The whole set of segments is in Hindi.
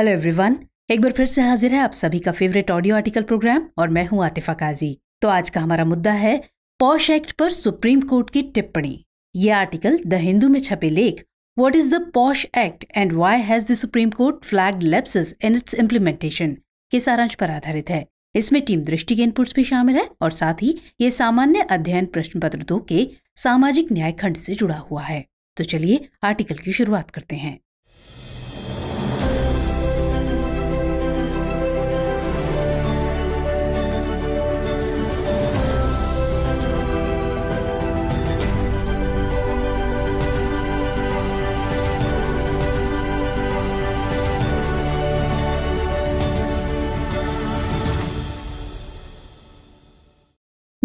हेलो एवरीवन एक बार फिर से हाजिर है आप सभी का फेवरेट ऑडियो आर्टिकल प्रोग्राम और मैं हूं आतिफा काजी तो आज का हमारा मुद्दा है पॉश एक्ट पर सुप्रीम कोर्ट की टिप्पणी ये आर्टिकल द हिंदू में छपे लेख what is the POSH act and why has the Supreme Court flagged lapse in its implementation के सारांश पर आधारित है इसमें टीम दृष्टि के इनपुट्स भी शामिल है और साथ ही ये सामान्य अध्ययन प्रश्न पत्र दो के सामाजिक न्याय खंड से जुड़ा हुआ है तो चलिए आर्टिकल की शुरुआत करते हैं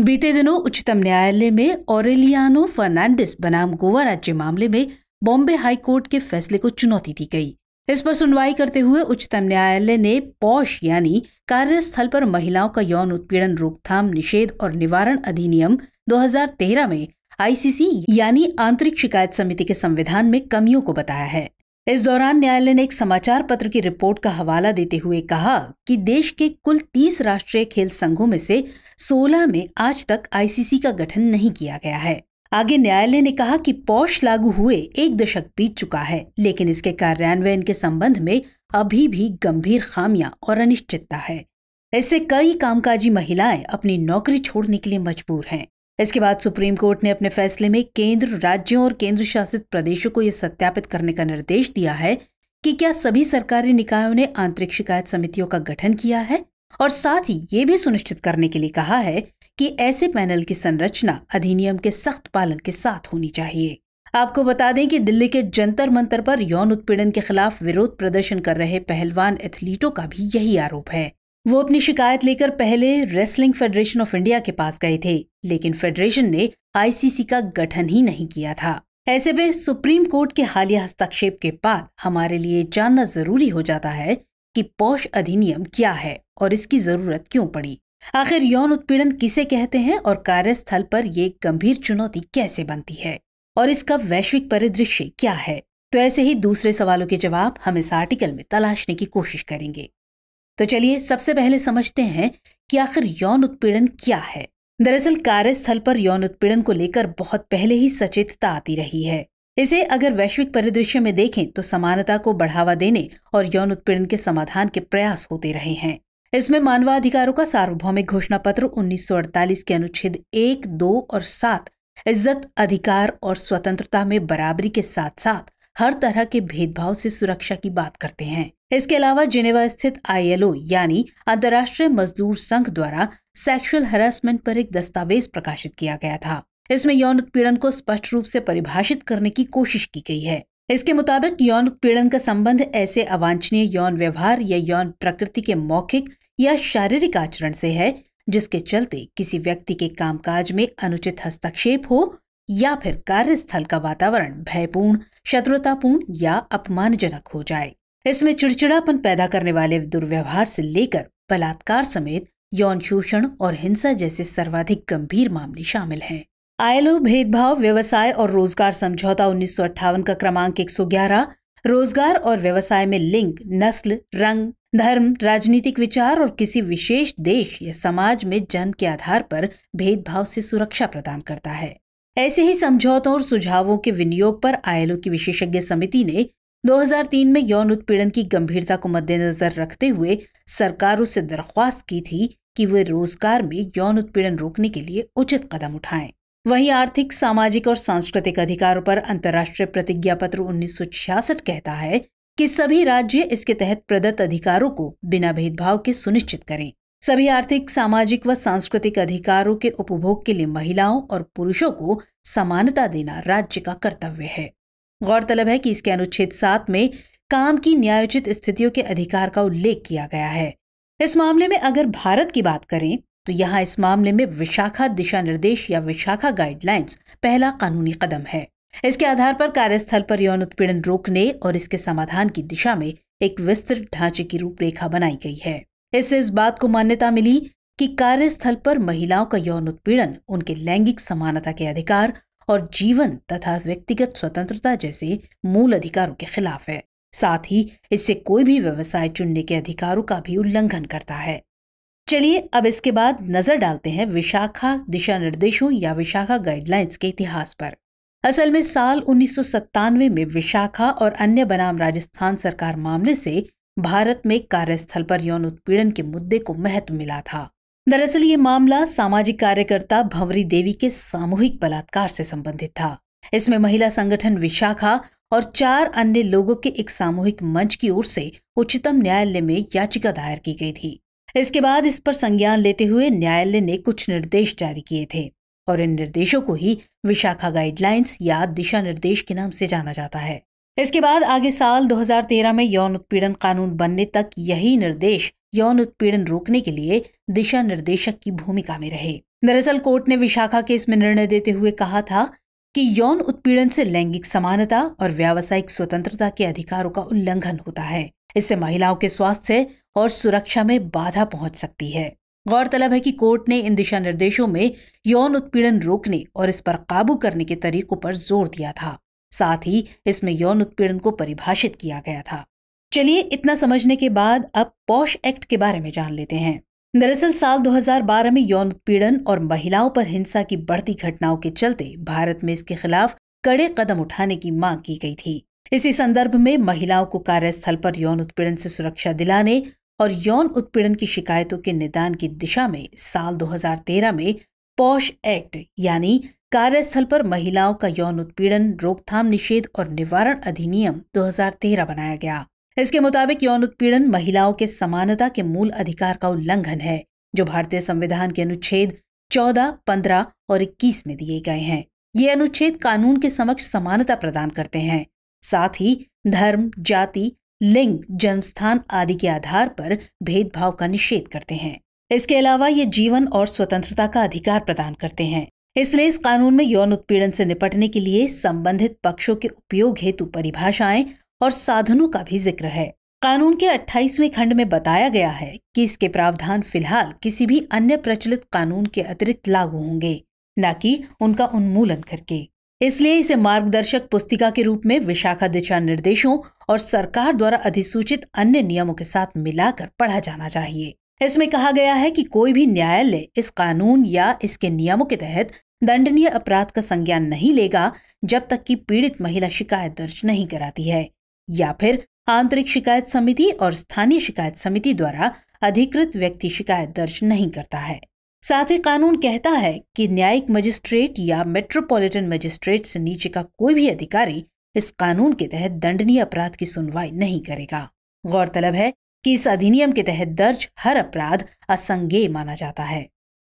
बीते दिनों उच्चतम न्यायालय में ओरेलियानो फर्नांडिस बनाम गोवा राज्य मामले में बॉम्बे हाई कोर्ट के फैसले को चुनौती दी गई इस पर सुनवाई करते हुए उच्चतम न्यायालय ने पौष यानी कार्यस्थल पर महिलाओं का यौन उत्पीड़न रोकथाम निषेध और निवारण अधिनियम 2013 में आईसीसी यानी आंतरिक शिकायत समिति के संविधान में कमियों को बताया है इस दौरान न्यायालय ने एक समाचार पत्र की रिपोर्ट का हवाला देते हुए कहा कि देश के कुल 30 राष्ट्रीय खेल संघों में से 2016 में आज तक आईसीसी का गठन नहीं किया गया है आगे न्यायालय ने कहा कि पौष लागू हुए एक दशक बीत चुका है लेकिन इसके कार्यान्वयन के संबंध में अभी भी गंभीर खामियां और अनिश्चितता है इससे कई कामकाजी महिलाएं अपनी नौकरी छोड़ने के लिए मजबूर हैं इसके बाद सुप्रीम कोर्ट ने अपने फैसले में केंद्र राज्यों और केंद्र शासित प्रदेशों को यह सत्यापित करने का निर्देश दिया है कि क्या सभी सरकारी निकायों ने आंतरिक शिकायत समितियों का गठन किया है और साथ ही ये भी सुनिश्चित करने के लिए कहा है कि ऐसे पैनल की संरचना अधिनियम के सख्त पालन के साथ होनी चाहिए आपको बता दें कि दिल्ली के जंतर मंतर पर यौन उत्पीड़न के खिलाफ विरोध प्रदर्शन कर रहे पहलवान एथलीटों का भी यही आरोप है वो अपनी शिकायत लेकर पहले रेसलिंग फेडरेशन ऑफ इंडिया के पास गए थे लेकिन फेडरेशन ने आईसीसी का गठन ही नहीं किया था ऐसे में सुप्रीम कोर्ट के हालिया हस्तक्षेप के बाद हमारे लिए जानना जरूरी हो जाता है कि पौष अधिनियम क्या है और इसकी जरूरत क्यों पड़ी आखिर यौन उत्पीड़न किसे कहते हैं और कार्यस्थल पर यह गंभीर चुनौती कैसे बनती है और इसका वैश्विक परिदृश्य क्या है तो ऐसे ही दूसरे सवालों के जवाब हम इस आर्टिकल में तलाशने की कोशिश करेंगे तो चलिए सबसे पहले समझते हैं कि आखिर यौन उत्पीड़न क्या है दरअसल कार्यस्थल पर यौन उत्पीड़न को लेकर बहुत पहले ही सचेतता आती रही है इसे अगर वैश्विक परिदृश्य में देखें तो समानता को बढ़ावा देने और यौन उत्पीड़न के समाधान के प्रयास होते रहे हैं इसमें मानवाधिकारों का सार्वभौमिक घोषणा पत्र उन्नीस के अनुच्छेद एक दो और सात इज्जत अधिकार और स्वतंत्रता में बराबरी के साथ साथ हर तरह के भेदभाव से सुरक्षा की बात करते हैं इसके अलावा जिनेवा स्थित आईएलओ यानी अंतर्राष्ट्रीय मजदूर संघ द्वारा सेक्सुअल हरासमेंट पर एक दस्तावेज प्रकाशित किया गया था इसमें यौन उत्पीड़न को स्पष्ट रूप से परिभाषित करने की कोशिश की गई है इसके मुताबिक यौन उत्पीड़न का संबंध ऐसे अवांछनीय यौन व्यवहार या यौन प्रकृति के मौखिक या शारीरिक आचरण से है जिसके चलते किसी व्यक्ति के कामकाज में अनुचित हस्तक्षेप हो या फिर कार्यस्थल का वातावरण भयपूर्ण शत्रुतापूर्ण या अपमानजनक हो जाए इसमें चिड़चिड़ापन पैदा करने वाले दुर्व्यवहार से लेकर बलात्कार समेत यौन शोषण और हिंसा जैसे सर्वाधिक गंभीर मामले शामिल हैं आयलो भेदभाव व्यवसाय और रोजगार समझौता उन्नीस का क्रमांक 111 रोजगार और व्यवसाय में लिंग नस्ल रंग धर्म राजनीतिक विचार और किसी विशेष देश या समाज में जन्म के आधार पर भेदभाव से सुरक्षा प्रदान करता है ऐसे ही समझौतों और सुझावों के विनियोग पर आयलो की विशेषज्ञ समिति ने 2003 में यौन उत्पीड़न की गंभीरता को मद्देनजर रखते हुए सरकारों से दरख्वास्त की थी कि वे रोजगार में यौन उत्पीड़न रोकने के लिए उचित कदम उठाएं वहीं आर्थिक सामाजिक और सांस्कृतिक अधिकारों पर अंतर्राष्ट्रीय प्रतिज्ञा पत्र उन्नीस कहता है कि सभी राज्य इसके तहत प्रदत्त अधिकारों को बिना भेदभाव के सुनिश्चित करें सभी आर्थिक सामाजिक व सांस्कृतिक अधिकारों के उपभोग के लिए महिलाओं और पुरुषों को समानता देना राज्य का कर्तव्य है गौरतलब है कि इसके अनुच्छेद सात में काम की न्यायोचित स्थितियों के अधिकार का उल्लेख किया गया है इस मामले में अगर भारत की बात करें तो यहाँ इस मामले में विशाखा दिशा निर्देश या विशाखा गाइडलाइंस पहला कानूनी कदम है इसके आधार पर कार्यस्थल पर यौन उत्पीड़न रोकने और इसके समाधान की दिशा में एक विस्तृत ढांचे की रूपरेखा बनाई गई है इससे इस बात को मान्यता मिली कि कार्यस्थल पर महिलाओं का यौन उत्पीड़न उनके लैंगिक समानता के अधिकार और जीवन तथा व्यक्तिगत स्वतंत्रता जैसे मूल अधिकारों के खिलाफ है साथ ही इससे कोई भी व्यवसाय चुनने के अधिकारों का भी उल्लंघन करता है चलिए अब इसके बाद नजर डालते हैं विशाखा दिशा निर्देशों या विशाखा गाइडलाइंस के इतिहास पर असल में साल उन्नीस में विशाखा और अन्य बनाम राजस्थान सरकार मामले से भारत में कार्यस्थल पर यौन उत्पीड़न के मुद्दे को महत्व मिला था दरअसल ये मामला सामाजिक कार्यकर्ता भंवरी देवी के सामूहिक बलात्कार से संबंधित था इसमें महिला संगठन विशाखा और चार अन्य लोगों के एक सामूहिक मंच की ओर से उच्चतम न्यायालय में याचिका दायर की गई थी इसके बाद इस पर संज्ञान लेते हुए न्यायालय ने कुछ निर्देश जारी किए थे और इन निर्देशों को ही विशाखा गाइडलाइंस या दिशा निर्देश के नाम से जाना जाता है इसके बाद आगे साल 2013 में यौन उत्पीड़न कानून बनने तक यही निर्देश यौन उत्पीड़न रोकने के लिए दिशा निर्देशक की भूमिका में रहे दरअसल कोर्ट ने विशाखा के इसमें निर्णय देते हुए कहा था कि यौन उत्पीड़न से लैंगिक समानता और व्यावसायिक स्वतंत्रता के अधिकारों का उल्लंघन होता है इससे महिलाओं के स्वास्थ्य और सुरक्षा में बाधा पहुंच सकती है गौरतलब है कि कोर्ट ने इन दिशा निर्देशों में यौन उत्पीड़न रोकने और इस पर काबू करने के तरीकों पर जोर दिया था साथ ही इसमें यौन उत्पीड़न को परिभाषित किया गया था चलिए इतना समझने के बाद अब पौष एक्ट के बारे में जान लेते हैं दरअसल साल 2012 में यौन उत्पीड़न और महिलाओं पर हिंसा की बढ़ती घटनाओं के चलते भारत में इसके खिलाफ कड़े कदम उठाने की मांग की गई थी इसी संदर्भ में महिलाओं को कार्यस्थल पर यौन उत्पीड़न से सुरक्षा दिलाने और यौन उत्पीड़न की शिकायतों के निदान की दिशा में साल 2013 में पौष एक्ट यानी कार्यस्थल पर महिलाओं का यौन उत्पीड़न रोकथाम निषेध और निवारण अधिनियम 2013 बनाया गया इसके मुताबिक यौन उत्पीड़न महिलाओं के समानता के मूल अधिकार का उल्लंघन है जो भारतीय संविधान के अनुच्छेद 14, 15 और 21 में दिए गए हैं ये अनुच्छेद कानून के समक्ष समानता प्रदान करते हैं साथ ही धर्म जाति लिंग जन्मस्थान आदि के आधार पर भेदभाव का निषेध करते हैं इसके अलावा ये जीवन और स्वतंत्रता का अधिकार प्रदान करते हैं इसलिए इस कानून में यौन उत्पीड़न से निपटने के लिए संबंधित पक्षों के उपयोग हेतु परिभाषाएं और साधनों का भी जिक्र है कानून के 28वें खंड में बताया गया है कि इसके प्रावधान फिलहाल किसी भी अन्य प्रचलित कानून के अतिरिक्त लागू होंगे न कि उनका उन्मूलन करके इसलिए इसे मार्गदर्शक पुस्तिका के रूप में विशाखा दिशा निर्देशों और सरकार द्वारा अधिसूचित अन्य नियमों के साथ मिलाकर पढ़ा जाना चाहिए इसमें कहा गया है कि कोई भी न्यायालय इस कानून या इसके नियमों के तहत दंडनीय अपराध का संज्ञान नहीं लेगा जब तक कि पीड़ित महिला शिकायत दर्ज नहीं कराती है या फिर आंतरिक शिकायत समिति और स्थानीय शिकायत समिति द्वारा अधिकृत व्यक्ति शिकायत दर्ज नहीं करता है साथ ही कानून कहता है कि न्यायिक मजिस्ट्रेट या मेट्रोपॉलिटन मजिस्ट्रेट से नीचे का कोई भी अधिकारी इस कानून के तहत दंडनीय अपराध की सुनवाई नहीं करेगा गौरतलब है कि इस अधिनियम के तहत दर्ज हर अपराध असंज्ञेय माना जाता है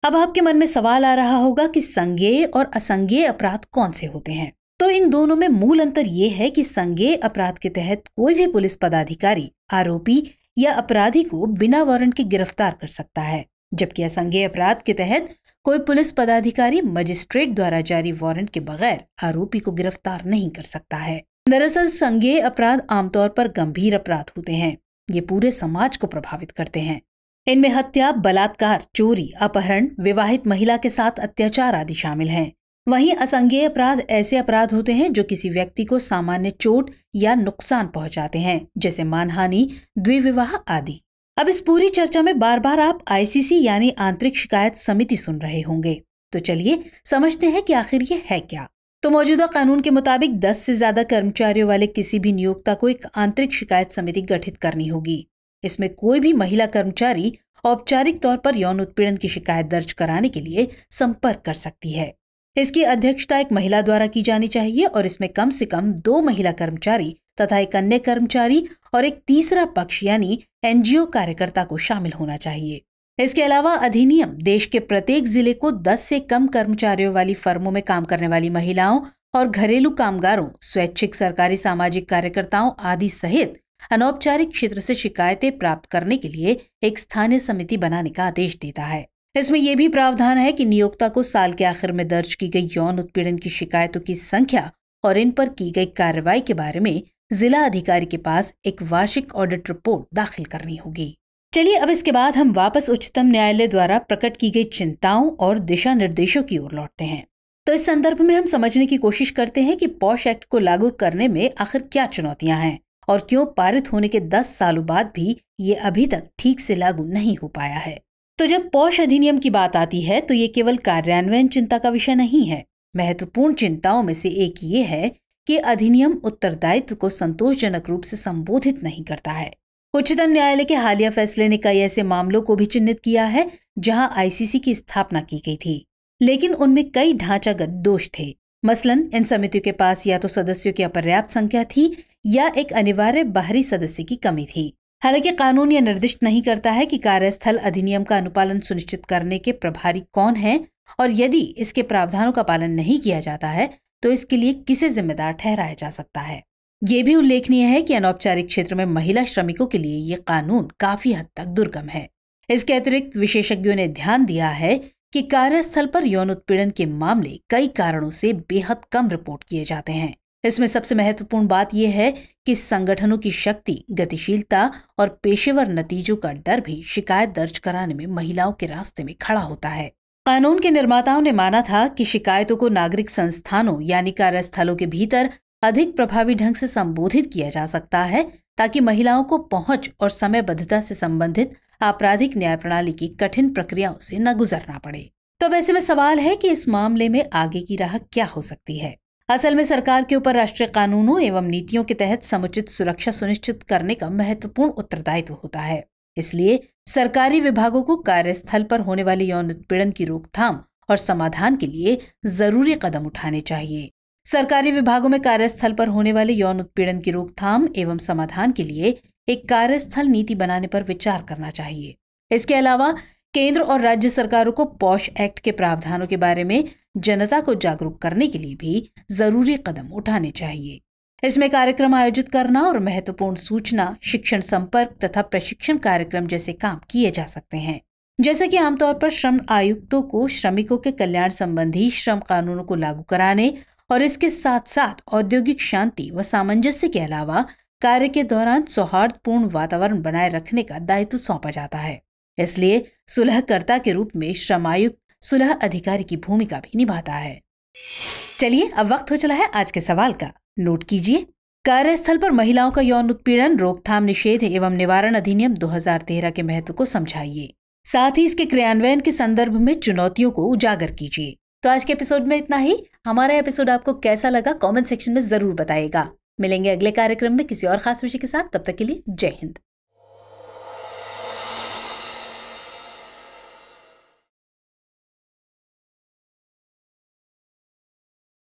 अब आपके मन में सवाल आ रहा होगा कि संज्ञेय और असंज्ञेय अपराध कौन से होते हैं तो इन दोनों में मूल अंतर ये है कि संज्ञेय अपराध के तहत कोई भी पुलिस पदाधिकारी आरोपी या अपराधी को बिना वारंट के गिरफ्तार कर सकता है जबकि असंज्ञेय अपराध के तहत कोई पुलिस पदाधिकारी मजिस्ट्रेट द्वारा जारी वारंट के बगैर आरोपी को गिरफ्तार नहीं कर सकता है दरअसल संज्ञेय अपराध आमतौर पर गंभीर अपराध होते हैं ये पूरे समाज को प्रभावित करते हैं इनमें हत्या बलात्कार चोरी अपहरण विवाहित महिला के साथ अत्याचार आदि शामिल हैं वहीं असंज्ञेय अपराध ऐसे अपराध होते हैं जो किसी व्यक्ति को सामान्य चोट या नुकसान पहुंचाते हैं जैसे मानहानि द्विविवाह आदि अब इस पूरी चर्चा में बार बार आप आईसीसी यानी आंतरिक शिकायत समिति सुन रहे होंगे तो चलिए समझते हैं कि आखिर ये है क्या तो मौजूदा कानून के मुताबिक 10 से ज्यादा कर्मचारियों वाले किसी भी नियोक्ता को एक आंतरिक शिकायत समिति गठित करनी होगी इसमें कोई भी महिला कर्मचारी औपचारिक तौर पर यौन उत्पीड़न की शिकायत दर्ज कराने के लिए संपर्क कर सकती है इसकी अध्यक्षता एक महिला द्वारा की जानी चाहिए और इसमें कम से कम दो महिला कर्मचारी तथा एक अन्य कर्मचारी और एक तीसरा पक्ष यानी एनजीओ कार्यकर्ता को शामिल होना चाहिए इसके अलावा अधिनियम देश के प्रत्येक जिले को 10 से कम कर्मचारियों वाली फर्मों में काम करने वाली महिलाओं और घरेलू कामगारों स्वैच्छिक सरकारी सामाजिक कार्यकर्ताओं आदि सहित अनौपचारिक क्षेत्र से शिकायतें प्राप्त करने के लिए एक स्थानीय समिति बनाने का आदेश देता है इसमें यह भी प्रावधान है कि नियोक्ता को साल के आखिर में दर्ज की गई यौन उत्पीड़न की शिकायतों की संख्या और इन पर की गई कार्रवाई के बारे में जिला अधिकारी के पास एक वार्षिक ऑडिट रिपोर्ट दाखिल करनी होगी चलिए अब इसके बाद हम वापस उच्चतम न्यायालय द्वारा प्रकट की गई चिंताओं और दिशा निर्देशों की ओर लौटते हैं तो इस संदर्भ में हम समझने की कोशिश करते हैं कि पौष एक्ट को लागू करने में आखिर क्या चुनौतियां हैं और क्यों पारित होने के 10 सालों बाद भी ये अभी तक ठीक से लागू नहीं हो पाया है तो जब पौष अधिनियम की बात आती है तो ये केवल कार्यान्वयन चिंता का विषय नहीं है महत्वपूर्ण चिंताओं में से एक ये है कि अधिनियम उत्तरदायित्व को संतोषजनक रूप से संबोधित नहीं करता है उच्चतम न्यायालय के हालिया फैसले ने कई ऐसे मामलों को भी चिन्हित किया है जहां आईसीसी की स्थापना की गई थी लेकिन उनमें कई ढांचागत दोष थे मसलन इन समितियों के पास या तो सदस्यों की अपर्याप्त संख्या थी या एक अनिवार्य बाहरी सदस्य की कमी थी हालांकि कानून यह निर्दिष्ट नहीं करता है कि कार्यस्थल अधिनियम का अनुपालन सुनिश्चित करने के प्रभारी कौन हैं और यदि इसके प्रावधानों का पालन नहीं किया जाता है तो इसके लिए किसे जिम्मेदार ठहराया जा सकता है ये भी उल्लेखनीय है कि अनौपचारिक क्षेत्र में महिला श्रमिकों के लिए ये कानून काफी हद तक दुर्गम है इसके अतिरिक्त विशेषज्ञों ने ध्यान दिया है कि कार्यस्थल पर यौन उत्पीड़न के मामले कई कारणों से बेहद कम रिपोर्ट किए जाते हैं इसमें सबसे महत्वपूर्ण बात यह है कि संगठनों की शक्ति गतिशीलता और पेशेवर नतीजों का डर भी शिकायत दर्ज कराने में महिलाओं के रास्ते में खड़ा होता है कानून के निर्माताओं ने माना था कि शिकायतों को नागरिक संस्थानों यानी कार्यस्थलों के भीतर अधिक प्रभावी ढंग से संबोधित किया जा सकता है ताकि महिलाओं को पहुंच और समयबद्धता से संबंधित आपराधिक न्याय प्रणाली की कठिन प्रक्रियाओं से न गुजरना पड़े तो ऐसे में सवाल है कि इस मामले में आगे की राह क्या हो सकती है असल में सरकार के ऊपर राष्ट्रीय कानूनों एवं नीतियों के तहत समुचित सुरक्षा सुनिश्चित करने का महत्वपूर्ण उत्तरदायित्व होता है इसलिए सरकारी विभागों को कार्यस्थल पर होने वाले यौन उत्पीड़न की रोकथाम और समाधान के लिए जरूरी कदम उठाने चाहिए सरकारी विभागों में कार्यस्थल पर होने वाले यौन उत्पीड़न की रोकथाम एवं समाधान के लिए एक कार्यस्थल नीति बनाने पर विचार करना चाहिए इसके अलावा केंद्र और राज्य सरकारों को पौष एक्ट के प्रावधानों के बारे में जनता को जागरूक करने के लिए भी जरूरी कदम उठाने चाहिए इसमें कार्यक्रम आयोजित करना और महत्वपूर्ण सूचना शिक्षण संपर्क तथा प्रशिक्षण कार्यक्रम जैसे काम किए जा सकते हैं जैसे कि आमतौर पर श्रम आयुक्तों को श्रमिकों के कल्याण संबंधी श्रम कानूनों को लागू कराने और इसके साथ साथ औद्योगिक शांति व सामंजस्य के अलावा कार्य के दौरान सौहार्दपूर्ण वातावरण बनाए रखने का दायित्व सौंपा जाता है इसलिए सुलहकर्ता के रूप में श्रम आयुक्त सुलह अधिकारी की भूमिका भी निभाता है चलिए अब वक्त हो चला है आज के सवाल का नोट कीजिए कार्यस्थल पर महिलाओं का यौन उत्पीड़न रोकथाम निषेध एवं निवारण अधिनियम 2013 के महत्व को समझाइए साथ ही इसके क्रियान्वयन के संदर्भ में चुनौतियों को उजागर कीजिए तो आज के एपिसोड में इतना ही हमारा एपिसोड आपको कैसा लगा कमेंट सेक्शन में जरूर बताएगा मिलेंगे अगले कार्यक्रम में किसी और खास विषय के साथ तब तक के लिए जय हिंद